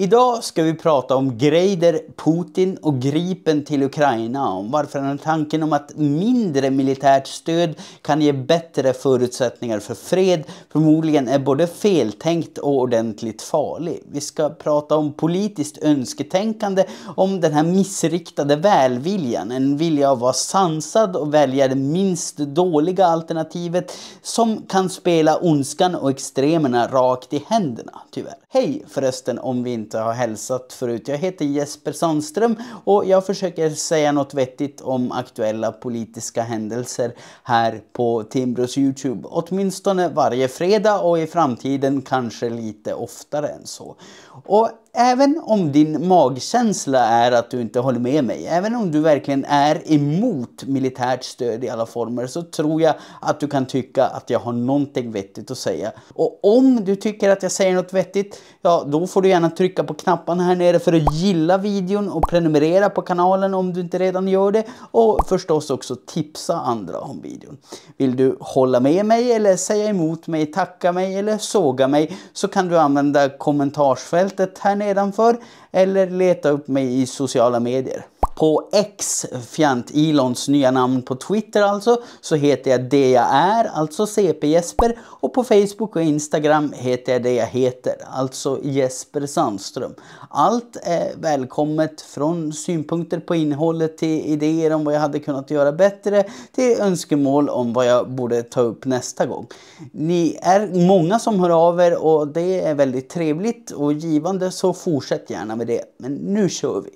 Idag ska vi prata om Greider, Putin och gripen till Ukraina. Om varför den har tanken om att mindre militärt stöd kan ge bättre förutsättningar för fred förmodligen är både feltänkt och ordentligt farlig. Vi ska prata om politiskt önsketänkande, om den här missriktade välviljan. En vilja att vara sansad och välja det minst dåliga alternativet som kan spela ondskan och extremerna rakt i händerna, tyvärr. Hej förresten om vi inte inte har hälsat förut. Jag heter Jesper Sandström och jag försöker säga något vettigt om aktuella politiska händelser här på Timbros Youtube. Åtminstone varje fredag och i framtiden kanske lite oftare än så. Och Även om din magkänsla är att du inte håller med mig, även om du verkligen är emot militärt stöd i alla former så tror jag att du kan tycka att jag har någonting vettigt att säga. Och om du tycker att jag säger något vettigt, ja då får du gärna trycka på knapparna här nere för att gilla videon och prenumerera på kanalen om du inte redan gör det och förstås också tipsa andra om videon. Vill du hålla med mig eller säga emot mig, tacka mig eller såga mig så kan du använda kommentarsfältet här nere nedanför eller leta upp mig i sociala medier. På X, fjant elons nya namn på Twitter alltså, så heter jag det jag är, alltså CP Jesper. Och på Facebook och Instagram heter jag det jag heter, alltså Jesper Sandström. Allt är välkommet från synpunkter på innehållet till idéer om vad jag hade kunnat göra bättre till önskemål om vad jag borde ta upp nästa gång. Ni är många som hör av er och det är väldigt trevligt och givande så fortsätt gärna med det. Men nu kör vi!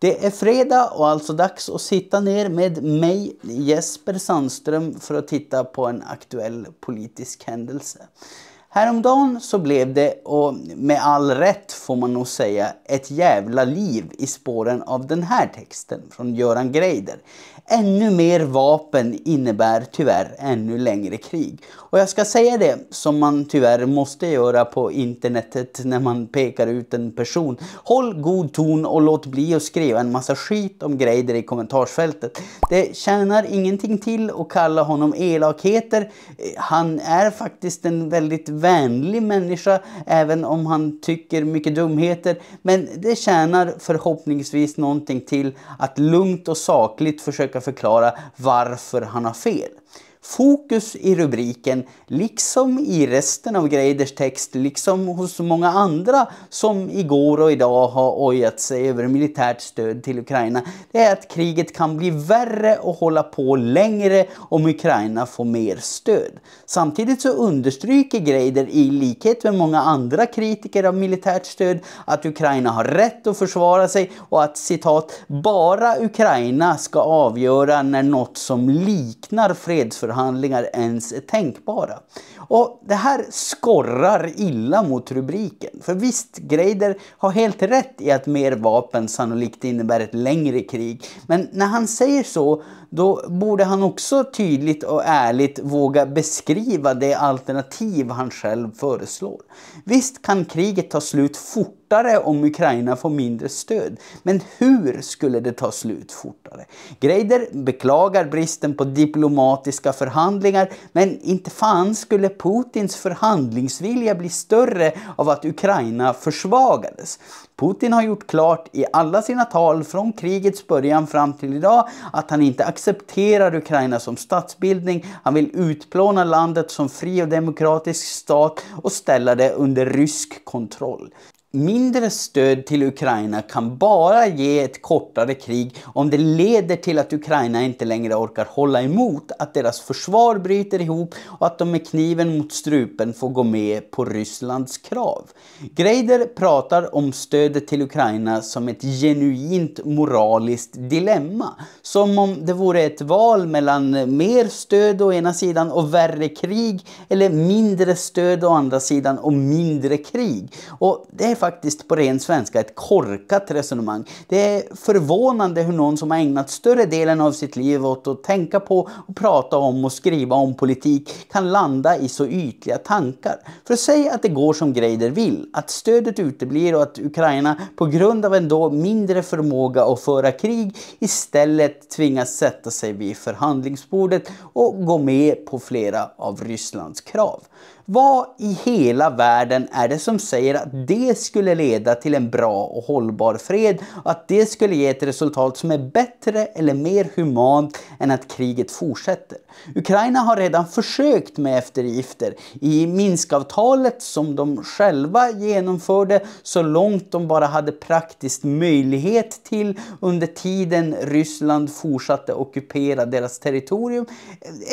Det är fredag och alltså dags att sitta ner med mig, Jesper Sandström, för att titta på en aktuell politisk händelse. Häromdagen så blev det, och med all rätt får man nog säga, ett jävla liv i spåren av den här texten från Göran Greider. Ännu mer vapen innebär tyvärr ännu längre krig. Och jag ska säga det som man tyvärr måste göra på internetet när man pekar ut en person. Håll god ton och låt bli att skriva en massa skit om Greider i kommentarsfältet. Det tjänar ingenting till att kalla honom elakheter. Eh, han är faktiskt en väldigt vänlig människa även om han tycker mycket dumheter. Men det tjänar förhoppningsvis någonting till att lugnt och sakligt försöka förklara varför han har fel. Fokus i rubriken, liksom i resten av Greiders text, liksom hos många andra som igår och idag har ojat sig över militärt stöd till Ukraina, det är att kriget kan bli värre och hålla på längre om Ukraina får mer stöd. Samtidigt så understryker Greider i likhet med många andra kritiker av militärt stöd att Ukraina har rätt att försvara sig och att citat bara Ukraina ska avgöra när något som liknar fredsförhandlingar handlingar ens är tänkbara. Och det här skorrar illa mot rubriken. För visst, Greider har helt rätt i att mer vapen sannolikt innebär ett längre krig. Men när han säger så, då borde han också tydligt och ärligt våga beskriva det alternativ han själv föreslår. Visst kan kriget ta slut fortare om Ukraina får mindre stöd. Men hur skulle det ta slut fortare? Greider beklagar bristen på diplomatiska förhandlingar men inte fan skulle Putins förhandlingsvilja bli större av att Ukraina försvagades. Putin har gjort klart i alla sina tal från krigets början fram till idag att han inte accepterar Ukraina som statsbildning. Han vill utplåna landet som fri och demokratisk stat och ställa det under rysk kontroll. Mindre stöd till Ukraina kan bara ge ett kortare krig om det leder till att Ukraina inte längre orkar hålla emot, att deras försvar bryter ihop och att de med kniven mot strupen får gå med på Rysslands krav. Greider pratar om stödet till Ukraina som ett genuint moraliskt dilemma. Som om det vore ett val mellan mer stöd å ena sidan och värre krig eller mindre stöd å andra sidan och mindre krig. Och det är faktiskt på ren svenska ett korkat resonemang. Det är förvånande hur någon som har ägnat större delen av sitt liv åt att tänka på och prata om och skriva om politik kan landa i så ytliga tankar. För säg att det går som Greider vill, att stödet uteblir och att Ukraina på grund av en då mindre förmåga att föra krig istället tvingas sätta sig vid förhandlingsbordet och gå med på flera av Rysslands krav. Vad i hela världen är det som säger att det skulle leda till en bra och hållbar fred och att det skulle ge ett resultat som är bättre eller mer humant än att kriget fortsätter? Ukraina har redan försökt med eftergifter. I Minskavtalet som de själva genomförde så långt de bara hade praktiskt möjlighet till under tiden Ryssland fortsatte ockupera deras territorium.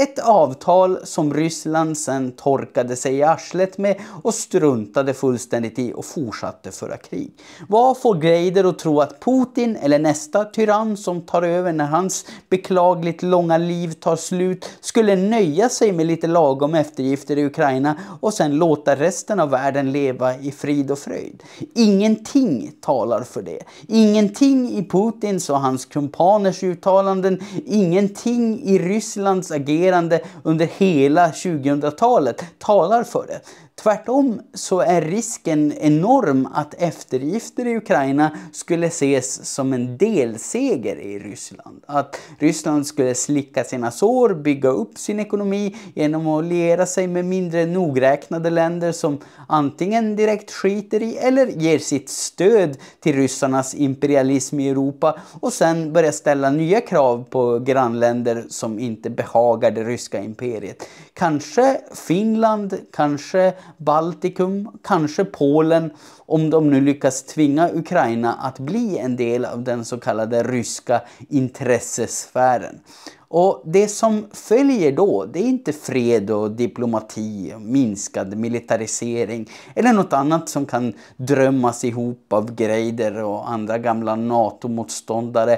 Ett avtal som Ryssland sen torkade sig sig i arslet med och struntade fullständigt i och fortsatte föra krig. Vad får Greider att tro att Putin eller nästa tyrann som tar över när hans beklagligt långa liv tar slut skulle nöja sig med lite lagom eftergifter i Ukraina och sen låta resten av världen leva i frid och fröjd? Ingenting talar för det. Ingenting i Putins och hans kumpaners uttalanden, ingenting i Rysslands agerande under hela 2000-talet talar betalar för det. Tvärtom så är risken enorm att eftergifter i Ukraina skulle ses som en delseger i Ryssland. Att Ryssland skulle slicka sina sår, bygga upp sin ekonomi genom att liera sig med mindre nogräknade länder som antingen direkt skiter i eller ger sitt stöd till ryssarnas imperialism i Europa och sen börja ställa nya krav på grannländer som inte behagar det ryska imperiet. Kanske Finland, kanske Baltikum, kanske Polen om de nu lyckas tvinga Ukraina att bli en del av den så kallade ryska intressesfären. Och det som följer då, det är inte fred och diplomati, och minskad militarisering eller något annat som kan drömmas ihop av Greider och andra gamla NATO-motståndare,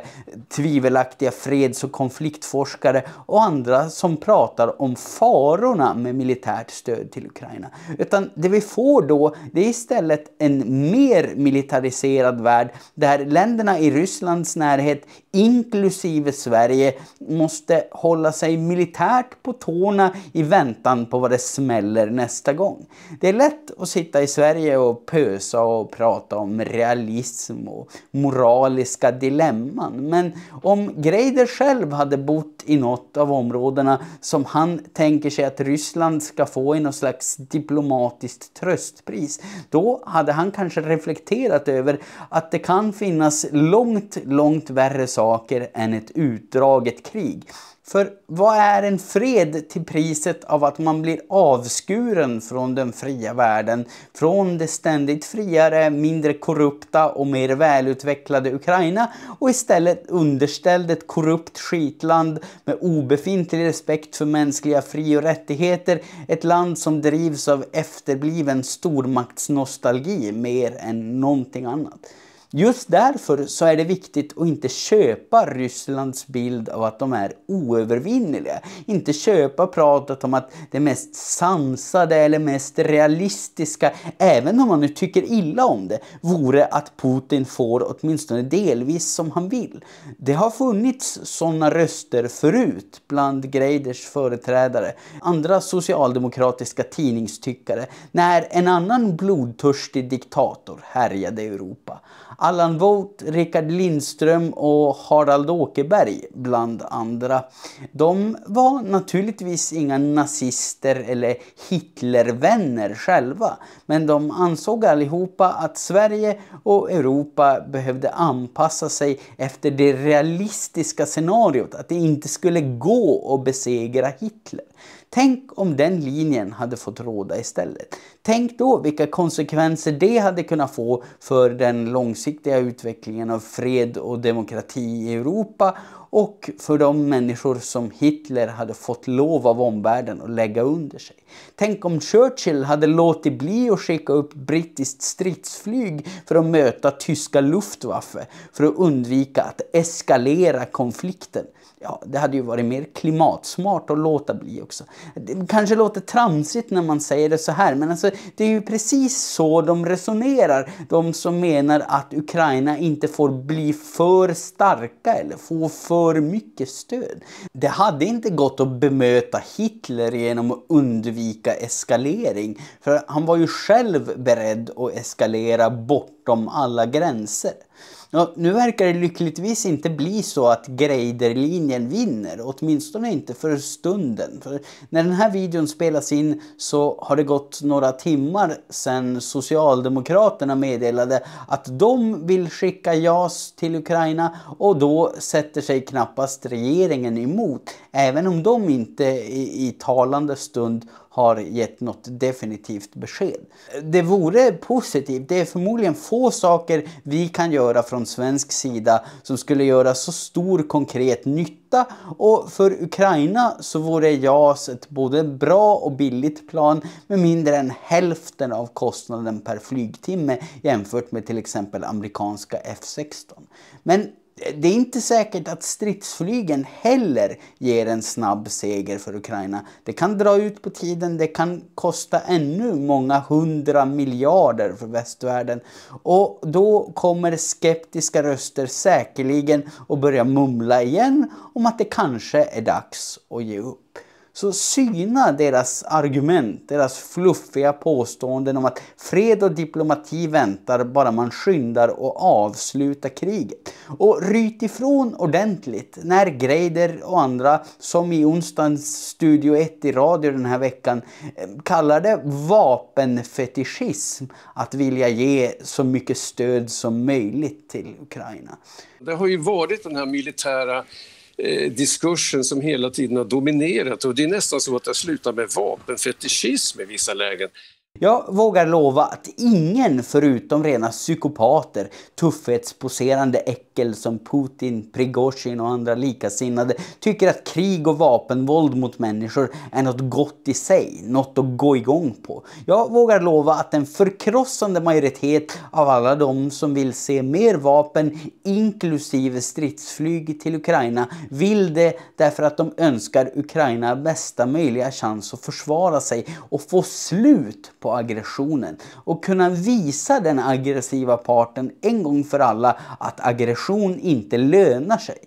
tvivelaktiga freds och konfliktforskare och andra som pratar om farorna med militärt stöd till Ukraina. Utan det vi får då, det är istället en mer militariserad värld där länderna i Rysslands närhet, inklusive Sverige, måste måste hålla sig militärt på tårna i väntan på vad det smäller nästa gång. Det är lätt att sitta i Sverige och pösa och prata om realism och moraliska dilemman. Men om Greider själv hade bott i något av områdena som han tänker sig att Ryssland ska få i något slags diplomatiskt tröstpris, då hade han kanske reflekterat över att det kan finnas långt, långt värre saker än ett utdraget krig. För vad är en fred till priset av att man blir avskuren från den fria världen, från det ständigt friare, mindre korrupta och mer välutvecklade Ukraina och istället underställd ett korrupt skitland med obefintlig respekt för mänskliga fri och rättigheter, ett land som drivs av efterbliven stormaktsnostalgi mer än någonting annat. Just därför så är det viktigt att inte köpa Rysslands bild av att de är oövervinneliga. Inte köpa pratet om att det mest sansade eller mest realistiska, även om man nu tycker illa om det, vore att Putin får åtminstone delvis som han vill. Det har funnits sådana röster förut bland Greiders företrädare, andra socialdemokratiska tidningstyckare, när en annan blodtörstig diktator härjade i Europa. Allan Vogt, Rickard Lindström och Harald Åkerberg bland andra. De var naturligtvis inga nazister eller Hitlervänner själva, men de ansåg allihopa att Sverige och Europa behövde anpassa sig efter det realistiska scenariot att det inte skulle gå att besegra Hitler. Tänk om den linjen hade fått råda istället. Tänk då vilka konsekvenser det hade kunnat få för den långsiktiga utvecklingen av fred och demokrati i Europa och för de människor som Hitler hade fått lov av omvärlden att lägga under sig. Tänk om Churchill hade låtit bli att skicka upp brittiskt stridsflyg för att möta tyska Luftwaffe för att undvika att eskalera konflikten Ja, det hade ju varit mer klimatsmart att låta bli också. Det kanske låter tramsigt när man säger det så här, men alltså, det är ju precis så de resonerar. De som menar att Ukraina inte får bli för starka eller få för mycket stöd. Det hade inte gått att bemöta Hitler genom att undvika eskalering, för han var ju själv beredd att eskalera bortom alla gränser. Ja, nu verkar det lyckligtvis inte bli så att Greiderlinjen vinner, åtminstone inte för stunden. För när den här videon spelas in så har det gått några timmar sedan Socialdemokraterna meddelade att de vill skicka JAS till Ukraina och då sätter sig knappast regeringen emot, även om de inte i talande stund har gett något definitivt besked. Det vore positivt. Det är förmodligen få saker vi kan göra från svensk sida som skulle göra så stor konkret nytta och för Ukraina så vore JAS ett både bra och billigt plan med mindre än hälften av kostnaden per flygtimme jämfört med till exempel amerikanska F16. Men det är inte säkert att stridsflygen heller ger en snabb seger för Ukraina. Det kan dra ut på tiden, det kan kosta ännu många hundra miljarder för västvärlden. Och då kommer skeptiska röster säkerligen att börja mumla igen om att det kanske är dags att ge upp. Så syna deras argument, deras fluffiga påståenden om att fred och diplomati väntar bara man skyndar och avslutar kriget. Och ryt ifrån ordentligt när Greider och andra, som i onsdagens Studio 1 i radio den här veckan, eh, kallar det vapenfetischism att vilja ge så mycket stöd som möjligt till Ukraina. Det har ju varit den här militära Eh, diskursen som hela tiden har dominerat och det är nästan så att det slutar med vapenfetischism i vissa lägen. Jag vågar lova att ingen förutom rena psykopater, tuffhetsposerande äckel som Putin, Prigozjin och andra likasinnade tycker att krig och vapenvåld mot människor är något gott i sig, något att gå igång på. Jag vågar lova att en förkrossande majoritet av alla de som vill se mer vapen, inklusive stridsflyg till Ukraina, vill det därför att de önskar Ukraina bästa möjliga chans att försvara sig och få slut på aggressionen och kunna visa den aggressiva parten en gång för alla att aggression inte lönar sig.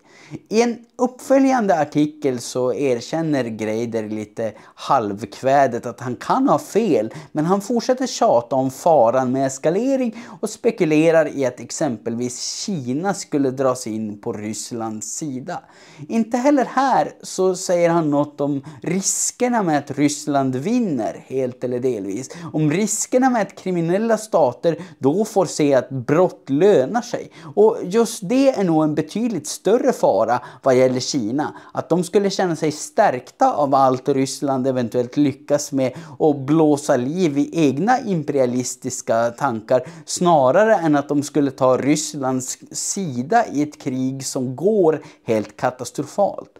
I en uppföljande artikel så erkänner Greider lite halvkvädet att han kan ha fel men han fortsätter tjata om faran med eskalering och spekulerar i att exempelvis Kina skulle dras in på Rysslands sida. Inte heller här så säger han något om riskerna med att Ryssland vinner, helt eller delvis. Om riskerna med att kriminella stater då får se att brott lönar sig. Och just det är nog en betydligt större fara vara vad gäller Kina. Att de skulle känna sig stärkta av allt Ryssland eventuellt lyckas med och blåsa liv i egna imperialistiska tankar snarare än att de skulle ta Rysslands sida i ett krig som går helt katastrofalt.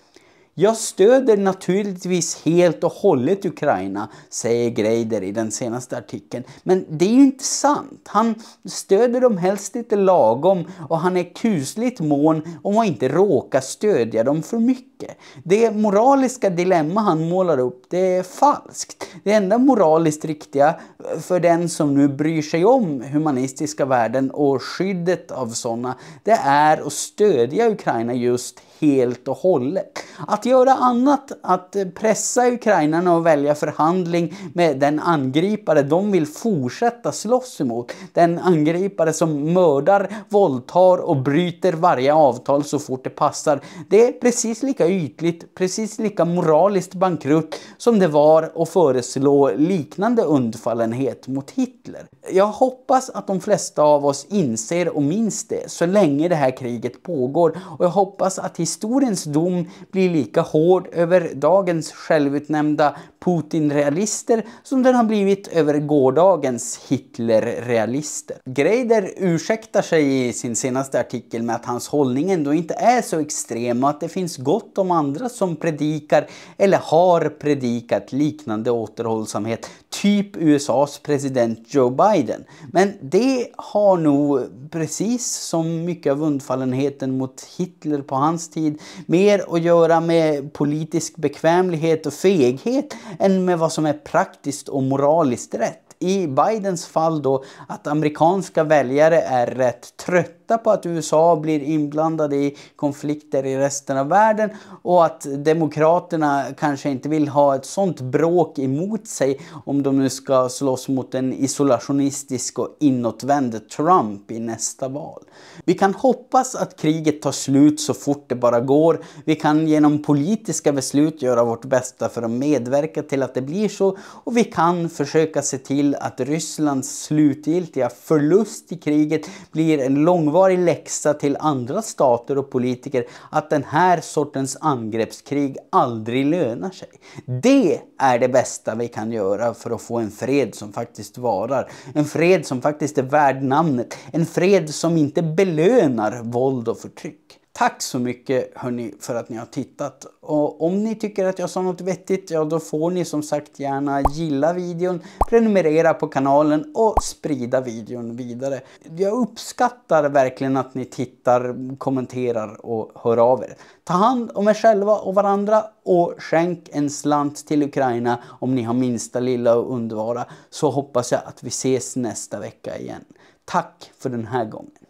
Jag stöder naturligtvis helt och hållet Ukraina, säger Greider i den senaste artikeln. Men det är ju inte sant. Han stöder dem helst lite lagom och han är kusligt mån om att inte råka stödja dem för mycket tänker. Det moraliska dilemma han målar upp, det är falskt. Det enda moraliskt riktiga för den som nu bryr sig om humanistiska värden och skyddet av sådana, det är att stödja Ukraina just helt och hållet. Att göra annat, att pressa ukrainarna och välja förhandling med den angripare de vill fortsätta slåss emot, den angripare som mördar, våldtar och bryter varje avtal så fort det passar, det är precis lika ytligt precis lika moraliskt bankrutt som det var att föreslå liknande undfallenhet mot Hitler. Jag hoppas att de flesta av oss inser och minns det så länge det här kriget pågår och jag hoppas att historiens dom blir lika hård över dagens självutnämnda Putin-realister som den har blivit över gårdagens Hitler-realister. Greider ursäktar sig i sin senaste artikel med att hans hållning ändå inte är så extrem och att det finns gott om de andra som predikar eller har predikat liknande återhållsamhet. Typ USAs president Joe Biden. Men det har nog, precis som mycket av undfallenheten mot Hitler på hans tid, mer att göra med politisk bekvämlighet och feghet än med vad som är praktiskt och moraliskt rätt. I Bidens fall då att amerikanska väljare är rätt trötta trötta på att USA blir inblandade i konflikter i resten av världen och att demokraterna kanske inte vill ha ett sånt bråk emot sig om de nu ska slåss mot en isolationistisk och inåtvänd Trump i nästa val. Vi kan hoppas att kriget tar slut så fort det bara går. Vi kan genom politiska beslut göra vårt bästa för att medverka till att det blir så och vi kan försöka se till att Rysslands slutgiltiga förlust i kriget blir en långvarig drar i läxa till andra stater och politiker att den här sortens angreppskrig aldrig lönar sig. Det är det bästa vi kan göra för att få en fred som faktiskt varar. En fred som faktiskt är värd namnet. En fred som inte belönar våld och förtryck. Tack så mycket hörni för att ni har tittat. Och om ni tycker att jag sa något vettigt, ja då får ni som sagt gärna gilla videon, prenumerera på kanalen och sprida videon vidare. Jag uppskattar verkligen att ni tittar, kommenterar och hör av er. Ta hand om er själva och varandra och skänk en slant till Ukraina om ni har minsta lilla och underbara så hoppas jag att vi ses nästa vecka igen. Tack för den här gången.